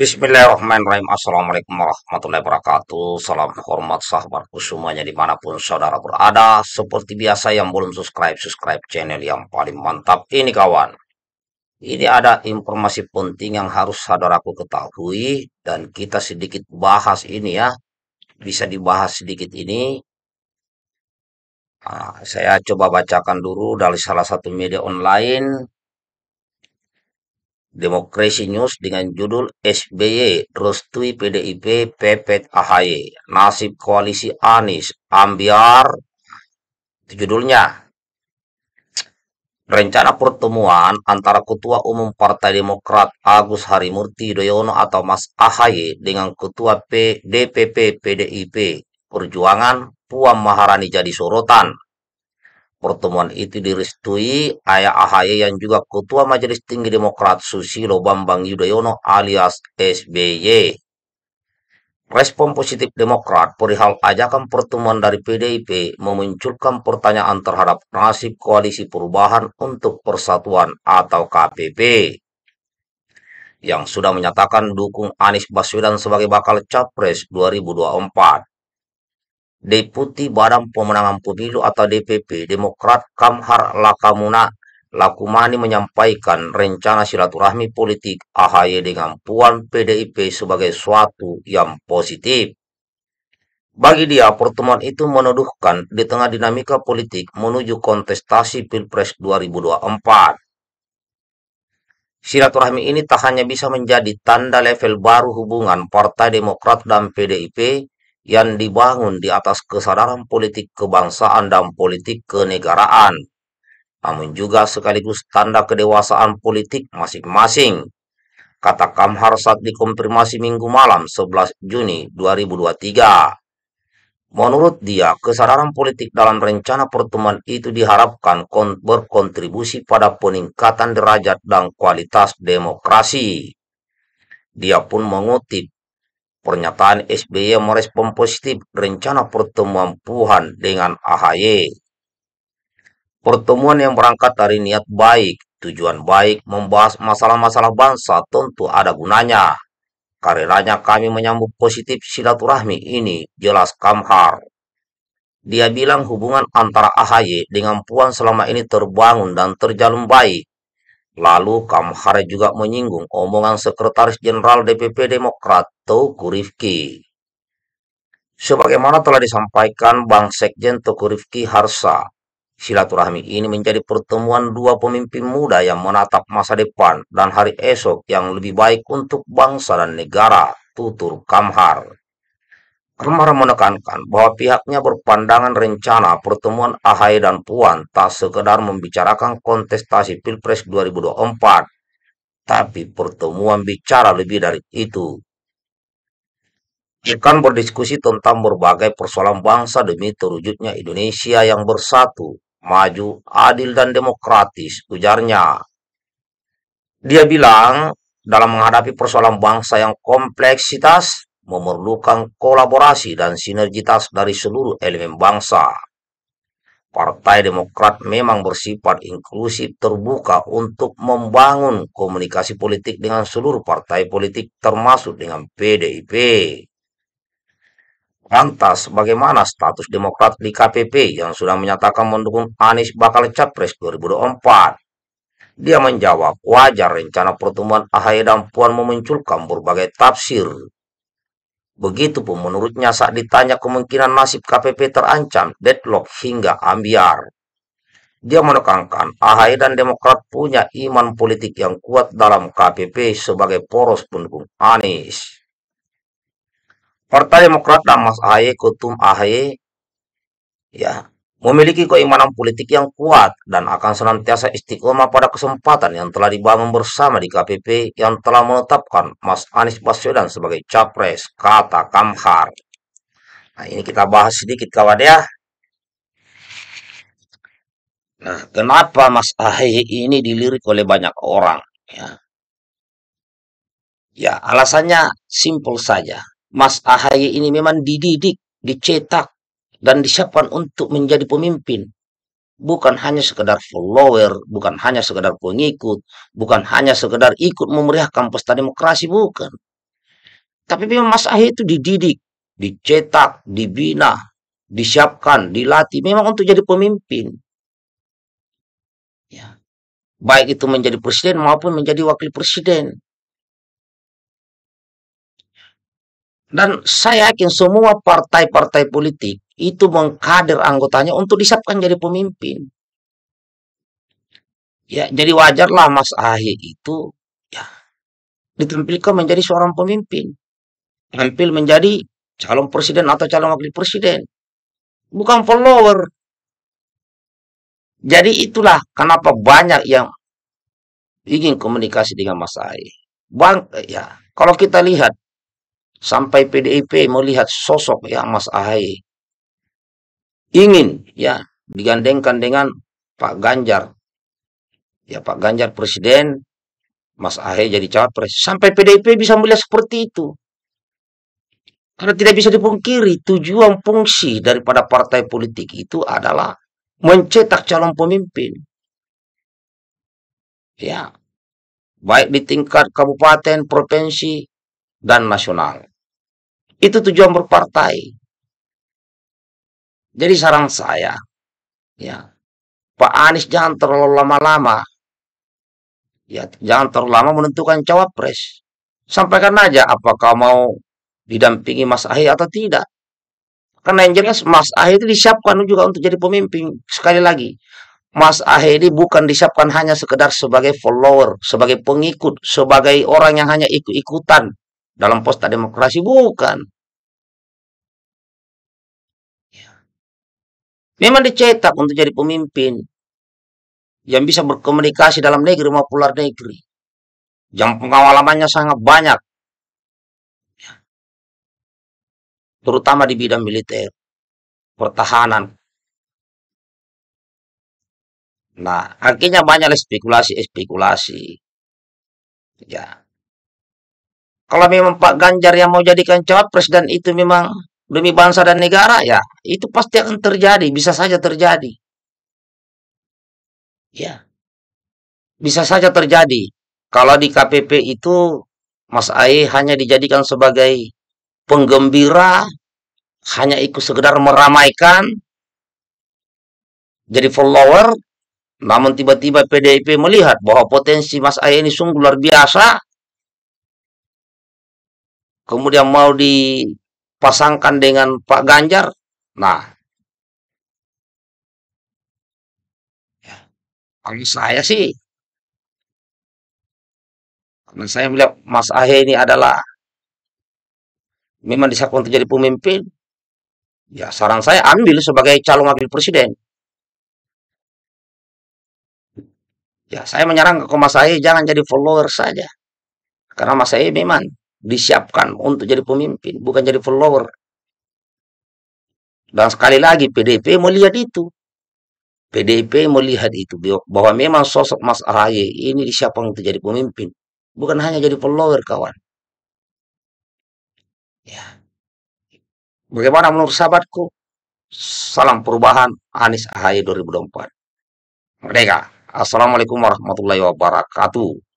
Bismillahirrahmanirrahim. Assalamualaikum warahmatullahi wabarakatuh. Salam hormat sahabatku semuanya dimanapun saudara berada. Seperti biasa yang belum subscribe, subscribe channel yang paling mantap ini kawan. Ini ada informasi penting yang harus saudaraku ketahui. Dan kita sedikit bahas ini ya. Bisa dibahas sedikit ini. Nah, saya coba bacakan dulu dari salah satu media online Demokrasi News dengan judul SBY Restui PDIP Pepet AHY Nasib Koalisi Anies Ambiar itu judulnya Rencana pertemuan antara Ketua Umum Partai Demokrat Agus Harimurti Yudhoyono atau Mas AHY dengan Ketua P DPP PDIP Perjuangan Puan Maharani jadi sorotan Pertemuan itu direstui Ayah Ahaye yang juga Ketua Majelis Tinggi Demokrat Susilo Bambang Yudhoyono alias SBY. Respon positif Demokrat perihal ajakan pertemuan dari PDIP memunculkan pertanyaan terhadap nasib koalisi perubahan untuk persatuan atau KPP yang sudah menyatakan dukung Anies Baswedan sebagai bakal capres 2024. Deputi Badan Pemenangan Pemilu atau DPP Demokrat Kamhar Lakamuna Lakumani menyampaikan rencana silaturahmi politik AHY dengan Puan PDIP sebagai suatu yang positif. Bagi dia, pertemuan itu menuduhkan di tengah dinamika politik menuju kontestasi Pilpres 2024. Silaturahmi ini tak hanya bisa menjadi tanda level baru hubungan Partai Demokrat dan PDIP, yang dibangun di atas kesadaran politik kebangsaan dan politik kenegaraan, namun juga sekaligus tanda kedewasaan politik masing-masing. Kata Kamhar saat dikonfirmasi minggu malam 11 Juni 2023. Menurut dia, kesadaran politik dalam rencana pertemuan itu diharapkan berkontribusi pada peningkatan derajat dan kualitas demokrasi. Dia pun mengutip Pernyataan SBY merespon positif rencana pertemuan Puhan dengan AHY. Pertemuan yang berangkat dari niat baik, tujuan baik membahas masalah-masalah bangsa tentu ada gunanya. Karenanya kami menyambut positif silaturahmi ini, jelas Kamhar. Dia bilang hubungan antara AHY dengan Puan selama ini terbangun dan terjalin baik. Lalu Kamhar juga menyinggung omongan Sekretaris Jenderal DPP Demokrat Teuku Rifki. Sebagaimana telah disampaikan Bang Sekjen Teuku Rifki Harsa, silaturahmi ini menjadi pertemuan dua pemimpin muda yang menatap masa depan dan hari esok yang lebih baik untuk bangsa dan negara, tutur Kamhar. Remara menekankan bahwa pihaknya berpandangan rencana pertemuan Ahy dan Puan tak sekedar membicarakan kontestasi Pilpres 2024, tapi pertemuan bicara lebih dari itu. Ikan berdiskusi tentang berbagai persoalan bangsa demi terwujudnya Indonesia yang bersatu, maju, adil, dan demokratis, ujarnya. Dia bilang, dalam menghadapi persoalan bangsa yang kompleksitas, memerlukan kolaborasi dan sinergitas dari seluruh elemen bangsa. Partai Demokrat memang bersifat inklusif terbuka untuk membangun komunikasi politik dengan seluruh partai politik termasuk dengan PDIP. Lantas, bagaimana status Demokrat di KPP yang sudah menyatakan mendukung Anies bakal capres 2024? Dia menjawab, wajar rencana pertemuan Ahaya dan Puan memunculkan berbagai tafsir Begitupun menurutnya saat ditanya kemungkinan nasib KPP terancam, deadlock hingga ambiar. Dia menekankan AHY dan Demokrat punya iman politik yang kuat dalam KPP sebagai poros pendukung Anies. Partai Demokrat dan Mas AHY ketum AHY ya memiliki keimanan politik yang kuat dan akan senantiasa istiqomah pada kesempatan yang telah dibangun bersama di KPP yang telah menetapkan Mas Anies Baswedan sebagai capres, kata Kamhar. Nah, ini kita bahas sedikit kawan ya. Nah, kenapa Mas Ahy ini dilirik oleh banyak orang? Ya, ya alasannya simpel saja. Mas Ahy ini memang dididik, dicetak dan disiapkan untuk menjadi pemimpin. Bukan hanya sekedar follower, bukan hanya sekedar pengikut, bukan hanya sekedar ikut memeriahkan pesta demokrasi, bukan. Tapi memang Mas Ahy itu dididik, dicetak, dibina, disiapkan, dilatih, memang untuk jadi pemimpin. Ya. Baik itu menjadi presiden maupun menjadi wakil presiden. Dan saya yakin semua partai-partai politik itu mengkader anggotanya untuk disiapkan jadi pemimpin. Ya, jadi wajarlah Mas Ahy itu ya ditampilkan menjadi seorang pemimpin. Tampil menjadi calon presiden atau calon wakil presiden. Bukan follower. Jadi itulah kenapa banyak yang ingin komunikasi dengan Mas Ahy. Bang, ya, kalau kita lihat sampai PDIP melihat sosok ya Mas Ahy ingin ya digandengkan dengan Pak Ganjar. Ya Pak Ganjar presiden, Mas Ahy jadi cawapres. Sampai PDIP bisa melihat seperti itu. Karena tidak bisa dipungkiri tujuan fungsi daripada partai politik itu adalah mencetak calon pemimpin. Ya, baik di tingkat kabupaten, provinsi, dan nasional. Itu tujuan berpartai. Jadi saran saya, ya Pak Anies jangan terlalu lama-lama, ya jangan terlalu lama menentukan cawapres. Sampaikan aja apakah mau didampingi Mas Ahy atau tidak. Karena yang jelas Mas Ahy itu disiapkan juga untuk jadi pemimpin. Sekali lagi, Mas Ahy ini bukan disiapkan hanya sekedar sebagai follower, sebagai pengikut, sebagai orang yang hanya ikut-ikutan dalam posta demokrasi. Bukan. Memang dicetak untuk jadi pemimpin yang bisa berkomunikasi dalam negeri maupun luar negeri. Yang pengalamannya sangat banyak. Terutama di bidang militer, pertahanan. Nah, akhirnya banyak spekulasi-spekulasi. Ya. Kalau memang Pak Ganjar yang mau jadikan cawapres dan itu memang demi bangsa dan negara ya itu pasti akan terjadi bisa saja terjadi ya bisa saja terjadi kalau di KPP itu Mas Ae hanya dijadikan sebagai penggembira hanya ikut sekedar meramaikan jadi follower namun tiba-tiba PDIP melihat bahwa potensi Mas Ae ini sungguh luar biasa kemudian mau di pasangkan dengan Pak Ganjar, nah kalau ya, saya sih kalau saya melihat Mas Ahe ini adalah memang disiapkan untuk jadi pemimpin ya saran saya ambil sebagai calon wakil presiden ya saya menyarankan ke Mas Ahe jangan jadi follower saja karena Mas Ahe memang disiapkan untuk jadi pemimpin, bukan jadi follower. Dan sekali lagi PDIP melihat itu. PDIP melihat itu bahwa memang sosok Mas Ahaye ini disiapkan untuk jadi pemimpin, bukan hanya jadi follower kawan. Ya. Bagaimana menurut sahabatku? Salam perubahan Anies Ahaye 2024. Merdeka. Assalamualaikum warahmatullahi wabarakatuh.